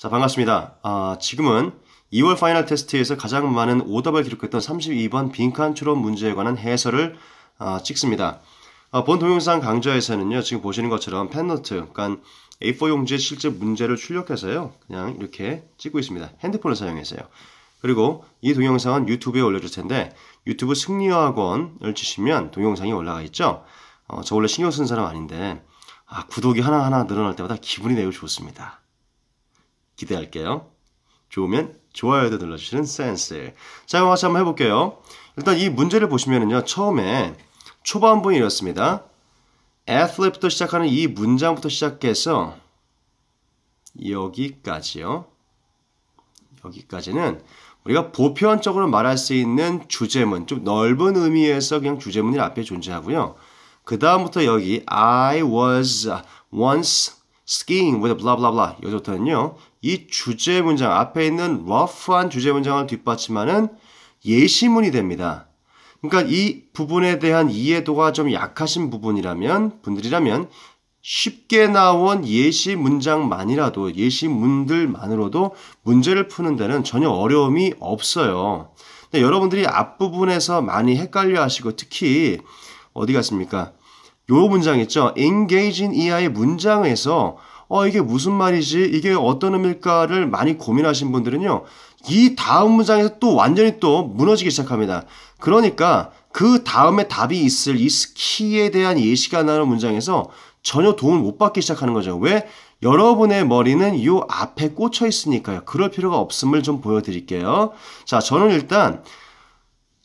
자, 반갑습니다. 아, 지금은 2월 파이널 테스트에서 가장 많은 오답을 기록했던 32번 빈칸 추론 문제에 관한 해설을 아, 찍습니다. 아, 본 동영상 강좌에서는요, 지금 보시는 것처럼 펜노트, 그러니까 A4 용지의 실제 문제를 출력해서요, 그냥 이렇게 찍고 있습니다. 핸드폰을 사용해서요. 그리고 이 동영상은 유튜브에 올려줄 텐데, 유튜브 승리학원을 치시면 동영상이 올라가 있죠? 어, 저 원래 신경 쓴 사람 아닌데, 아, 구독이 하나하나 늘어날 때마다 기분이 매우 좋습니다. 기대할게요. 좋으면 좋아요도 눌러주시는 센스. 자, 그럼 같이 한번 해볼게요. 일단 이 문제를 보시면은요, 처음에 초반부이 이렇습니다. athlete부터 시작하는 이 문장부터 시작해서 여기까지요. 여기까지는 우리가 보편적으로 말할 수 있는 주제문, 좀 넓은 의미에서 그냥 주제문이 앞에 존재하고요. 그 다음부터 여기 I was once skiing with blah blah blah 여기서부터는요. 이 주제 문장 앞에 있는 러프한 주제 문장을 뒷받침하는 예시문이 됩니다. 그러니까 이 부분에 대한 이해도가 좀 약하신 부분이라면 분들이라면 쉽게 나온 예시 문장만이라도 예시문들만으로도 문제를 푸는 데는 전혀 어려움이 없어요. 근데 여러분들이 앞부분에서 많이 헷갈려 하시고 특히 어디 갔습니까? 요 문장 있죠? engage in 이하의 문장에서 어, 이게 무슨 말이지? 이게 어떤 의미일까를 많이 고민하신 분들은요. 이 다음 문장에서 또 완전히 또 무너지기 시작합니다. 그러니까 그 다음에 답이 있을 이 스키에 대한 예시가 나는 문장에서 전혀 도움을 못 받기 시작하는 거죠. 왜? 여러분의 머리는 이 앞에 꽂혀 있으니까요. 그럴 필요가 없음을 좀 보여드릴게요. 자, 저는 일단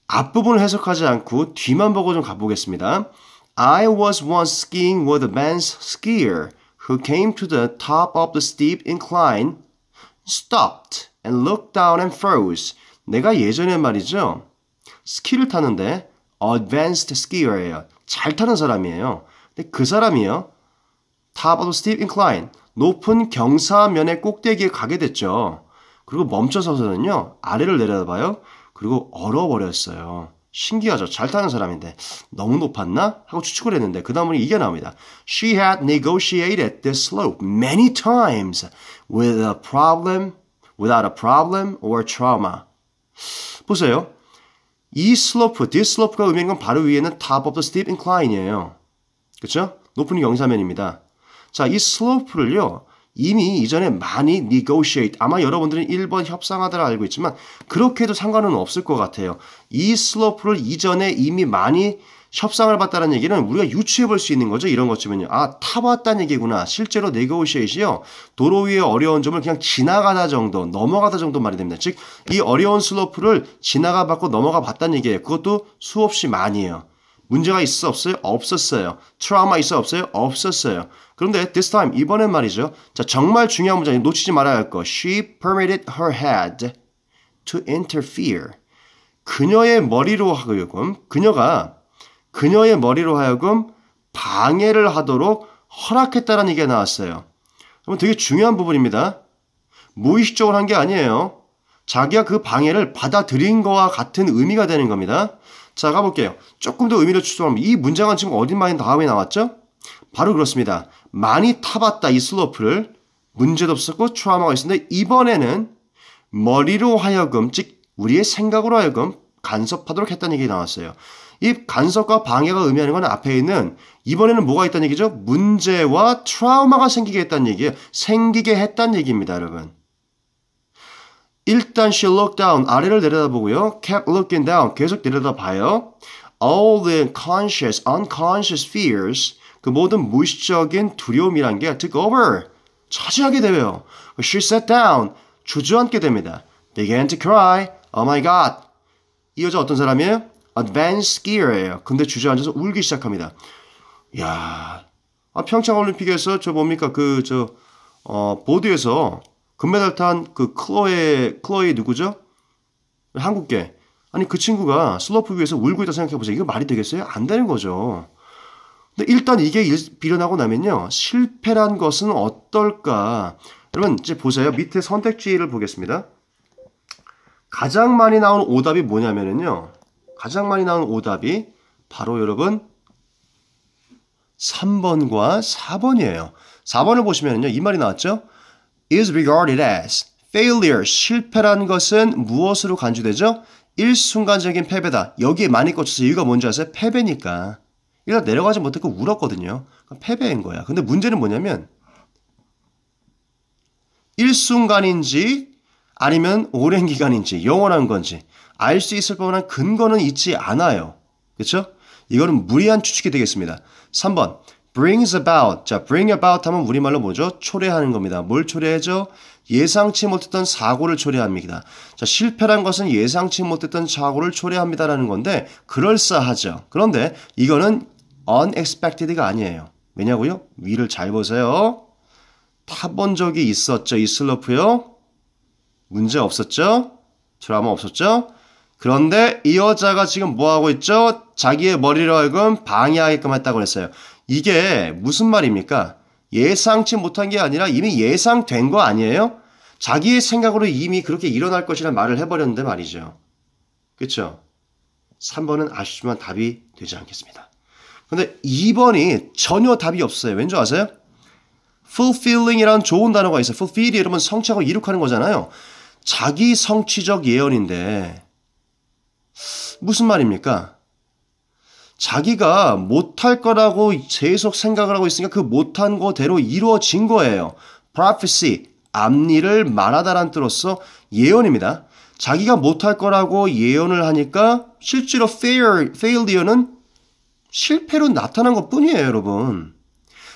앞부분을 해석하지 않고 뒤만 보고 좀 가보겠습니다. I was once skiing with a man's skier. who came to the top of the steep incline, stopped and looked down and froze. 내가 예전에 말이죠. 스키를 타는데 advanced skier예요. 잘 타는 사람이에요. 근데 그 사람이요. top of the steep incline. 높은 경사면의 꼭대기에 가게 됐죠. 그리고 멈춰서서는요. 아래를 내려다봐요. 그리고 얼어버렸어요. 신기하죠. 잘 타는 사람인데 너무 높았나? 하고 추측을 했는데 그 다음으로 이게 나옵니다. She had negotiated this slope many times with a problem, without a problem or trauma. 보세요. 이 slope, this slope가 의미하는 건 바로 위에는 top of the steep incline이에요. 그렇죠? 높은 경사면입니다. 자, 이 slope를요. 이미 이전에 많이 negotiate 아마 여러분들은 1번 협상하다라 알고 있지만 그렇게 해도 상관은 없을 것 같아요. 이 슬로프를 이전에 이미 많이 협상을 봤다는 얘기는 우리가 유추해 볼 수 있는 거죠. 이런 것쯤은요. 아, 타봤다는 얘기구나. 실제로 네고시에이시요. 도로 위에 어려운 점을 그냥 지나가다 정도, 넘어가다 정도 말이 됩니다. 즉, 이 어려운 슬로프를 지나가 봤고 넘어가 봤다는 얘기예요. 그것도 수없이 많이 해요. 문제가 있어 없어요? 없었어요. 트라우마 있어 없어요? 없었어요. 그런데 this time 이번엔 말이죠. 자 정말 중요한 문장 놓치지 말아야 할 거. She permitted her head to interfere. 그녀의 머리로 하여금 그녀가 그녀의 머리로 하여금 방해를 하도록 허락했다라는 얘기가 나왔어요. 그러면 되게 중요한 부분입니다. 무의식적으로 한 게 아니에요. 자기가 그 방해를 받아들인 거와 같은 의미가 되는 겁니다. 자, 가볼게요. 조금 더 의미를 추적하면 이 문장은 지금 어딘만인 다음에 나왔죠? 바로 그렇습니다. 많이 타봤다 이 슬로프를 문제도 없었고 추함하고 있었는데 이번에는 머리로 하여금 즉 우리의 생각으로 하여금 간섭하도록 했다는 얘기 가 나왔어요. 이 간섭과 방해가 의미하는 건 앞에 있는 이번에는 뭐가 있다는 얘기죠? 문제와 트라우마가 생기게 했다는 얘기예요. 생기게 했다는 얘기입니다, 여러분. 일단 she looked down 아래를 내려다보고요. kept looking down 계속 내려다봐요. all the conscious, unconscious fears 그 모든 무의식적인 두려움이란 게 took over 차지하게 되요. she sat down 주저앉게 됩니다. began to cry. Oh my god. 이 여자 어떤 사람이에요? advanced skier예요. 근데 주저앉아서 울기 시작합니다. 야, 아 평창 올림픽에서 저 뭡니까 그 저 어 보드에서 금메달 탄 그 클로에 클로에 누구죠? 한국계. 아니 그 친구가 슬로프 위에서 울고 있다 생각해 보세요. 이거 말이 되겠어요? 안 되는 거죠. 근데 일단 이게 비련하고 나면요. 실패란 것은 어떨까? 여러분 이제 보세요. 밑에 선택지를 보겠습니다. 가장 많이 나온 오답이 뭐냐면요 가장 많이 나온 오답이 바로 여러분 3번과 4번이에요. 4번을 보시면요. 이 말이 나왔죠? is regarded as failure, 실패라는 것은 무엇으로 간주되죠? 일순간적인 패배다. 여기에 많이 꽂혀서 이유가 뭔지 아세요? 패배니까. 일단 내려가지 못했고 울었거든요. 패배인 거야. 근데 문제는 뭐냐면 일순간인지 아니면 오랜 기간인지 영원한 건지 알 수 있을 만한 근거는 있지 않아요. 그렇죠? 이거는 무리한 추측이 되겠습니다. 3번. brings about. 자, bring about 하면 우리말로 뭐죠? 초래하는 겁니다. 뭘 초래하죠? 예상치 못했던 사고를 초래합니다. 자, 실패란 것은 예상치 못했던 사고를 초래합니다라는 건데 그럴싸하죠. 그런데 이거는 unexpected가 아니에요. 왜냐고요? 위를 잘 보세요. 타본 적이 있었죠. 이 슬로프요. 문제 없었죠? 드라마 없었죠? 그런데 이 여자가 지금 뭐하고 있죠? 자기의 머리로 하여금 방해하게끔 했다고 그랬어요 이게 무슨 말입니까? 예상치 못한 게 아니라 이미 예상된 거 아니에요? 자기의 생각으로 이미 그렇게 일어날 것이라는 말을 해버렸는데 말이죠. 그쵸? 3번은 아쉽지만 답이 되지 않겠습니다. 근데 2번이 전혀 답이 없어요. 왠지 아세요? fulfilling이란 좋은 단어가 있어요. fulfill이 여러분 성취하고 이룩하는 거잖아요. 자기 성취적 예언인데 무슨 말입니까? 자기가 못할 거라고 계속 생각을 하고 있으니까 그 못한 거대로 이루어진 거예요. prophecy, 앞니를 말하다란 뜻으로서 예언입니다. 자기가 못할 거라고 예언을 하니까 실제로 fail, failure는 실패로 나타난 것 뿐이에요, 여러분.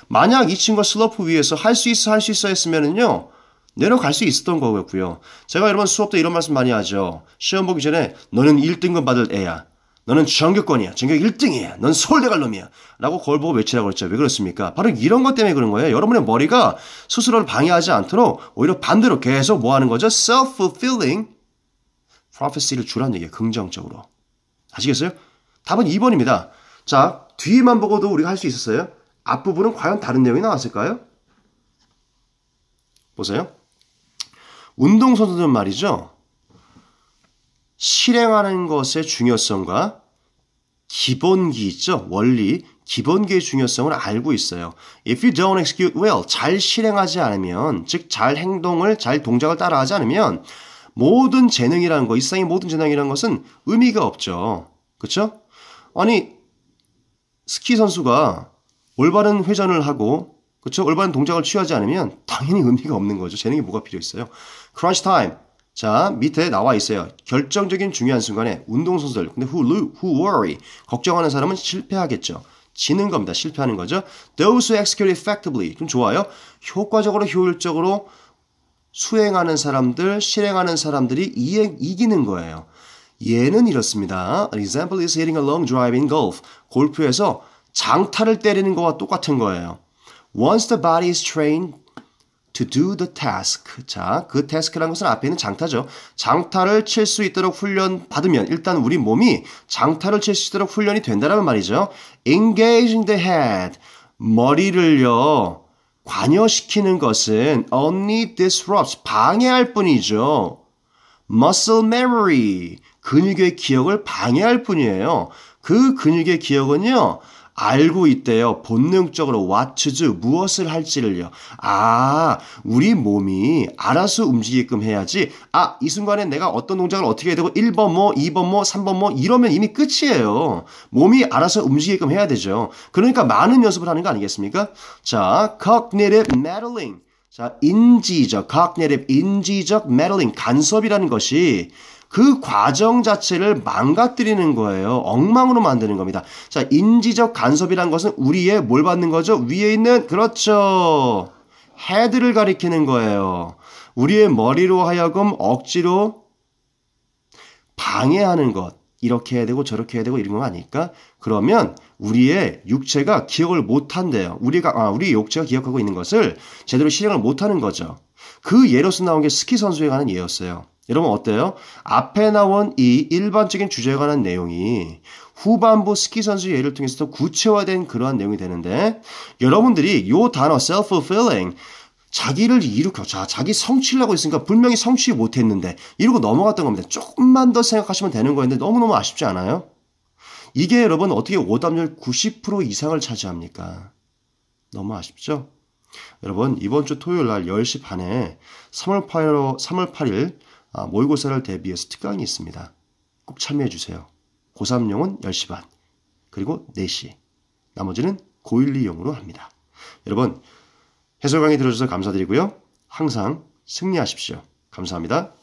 만약 이 친구가 슬로프 위에서 할 수 있어, 할 수 있어 했으면은요, 내려갈 수 있었던 거였고요. 제가 여러분 수업 때 이런 말씀 많이 하죠. 시험 보기 전에 너는 1등급 받을 애야. 너는 전교권이야. 전교 1등이야. 넌 서울대 갈 놈이야. 라고 거울 보고 외치라고 그랬죠왜 그렇습니까? 바로 이런 것 때문에 그런 거예요. 여러분의 머리가 스스로를 방해하지 않도록 오히려 반대로 계속 뭐 하는 거죠? self-fulfilling prophecy를 주란 얘기예요. 긍정적으로. 아시겠어요? 답은 2번입니다. 자, 뒤만 보고도 우리가 할 수 있었어요. 앞부분은 과연 다른 내용이 나왔을까요? 보세요. 운동선수들 은 말이죠. 실행하는 것의 중요성과 기본기 있죠? 원리, 기본기의 중요성을 알고 있어요. If you don't execute well, 잘 실행하지 않으면, 즉, 잘 행동을, 잘 동작을 따라하지 않으면, 모든 재능이라는 거, 일상의 모든 재능이라는 것은 의미가 없죠. 그쵸? 아니, 스키 선수가 올바른 회전을 하고, 그쵸? 올바른 동작을 취하지 않으면, 당연히 의미가 없는 거죠. 재능이 뭐가 필요 있어요? 크런치 타임. 자, 밑에 나와 있어요. 결정적인 중요한 순간에 운동선수들, 근데 who, who worry, 걱정하는 사람은 실패하겠죠. 지는 겁니다. 실패하는 거죠. Those who execute effectively. 그럼 좋아요. 효과적으로, 효율적으로 수행하는 사람들, 실행하는 사람들이 이행, 이기는 거예요. 얘는 이렇습니다. An example is hitting a long drive in golf. 골프에서 장타를 때리는 거와 똑같은 거예요. Once the body is trained, to do the task. 자, 그 task라는 것은 앞에 있는 장타죠. 장타를 칠 수 있도록 훈련 받으면 일단 우리 몸이 장타를 칠 수 있도록 훈련이 된다라는 말이죠. engage in the head. 머리를요. 관여시키는 것은 only disrupts 방해할 뿐이죠. muscle memory 근육의 기억을 방해할 뿐이에요. 그 근육의 기억은요. 알고 있대요. 본능적으로 와츠즈 무엇을 할지를요. 아, 우리 몸이 알아서 움직이게끔 해야지. 아, 이 순간에 내가 어떤 동작을 어떻게 해야 되고 1번 뭐, 2번 뭐, 3번 뭐 이러면 이미 끝이에요. 몸이 알아서 움직이게끔 해야 되죠. 그러니까 많은 연습을 하는 거 아니겠습니까? 자, cognitive meddling. 자, 인지적, cognitive 인지적 meddling 간섭이라는 것이 그 과정 자체를 망가뜨리는 거예요. 엉망으로 만드는 겁니다. 자, 인지적 간섭이란 것은 우리의 뭘 받는 거죠? 위에 있는, 그렇죠. 헤드를 가리키는 거예요. 우리의 머리로 하여금 억지로 방해하는 것. 이렇게 해야 되고 저렇게 해야 되고 이런 거 아닐까? 그러면 우리의 육체가 기억을 못 한대요. 우리가 아, 우리 육체가 기억하고 있는 것을 제대로 실행을 못 하는 거죠. 그 예로서 나온 게 스키 선수에 관한 예였어요. 여러분 어때요? 앞에 나온 이 일반적인 주제에 관한 내용이 후반부 스키 선수 예를 통해서 구체화된 그러한 내용이 되는데 여러분들이 요 단어 self-fulfilling 자기를 이루고 자 자기 성취를 하고 있으니까 분명히 성취 못했는데 이러고 넘어갔던 겁니다. 조금만 더 생각하시면 되는 거였는데 너무너무 아쉽지 않아요? 이게 여러분 어떻게 오답률 90% 이상을 차지합니까? 너무 아쉽죠? 여러분 이번 주 토요일 날 10시 반에 3월 8일, 3월 8일 아, 모의고사를 대비해서 특강이 있습니다. 꼭 참여해 주세요. 고3용은 10시 반, 그리고 4시. 나머지는 고12용으로 합니다. 여러분, 해설 강의 들어주셔서 감사드리고요. 항상 승리하십시오. 감사합니다.